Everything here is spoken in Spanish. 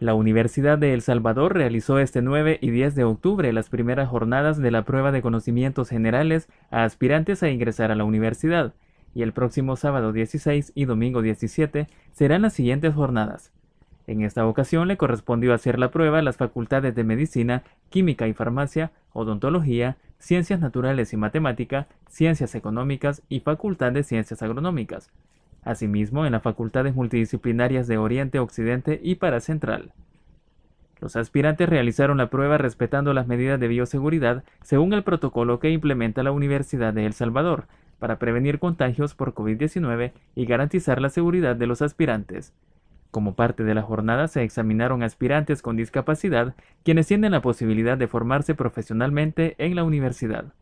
La Universidad de El Salvador realizó este 9 y 10 de octubre las primeras jornadas de la prueba de conocimientos generales a aspirantes a ingresar a la universidad, y el próximo sábado 16 y domingo 17 serán las siguientes jornadas. En esta ocasión le correspondió hacer la prueba las facultades de Medicina, Química y Farmacia, Odontología, Ciencias Naturales y Matemática, Ciencias Económicas y Facultad de Ciencias Agronómicas, asimismo en las facultades multidisciplinarias de Oriente, Occidente y para Central. Los aspirantes realizaron la prueba respetando las medidas de bioseguridad según el protocolo que implementa la Universidad de El Salvador para prevenir contagios por COVID-19 y garantizar la seguridad de los aspirantes. Como parte de la jornada se examinaron aspirantes con discapacidad quienes tienen la posibilidad de formarse profesionalmente en la universidad.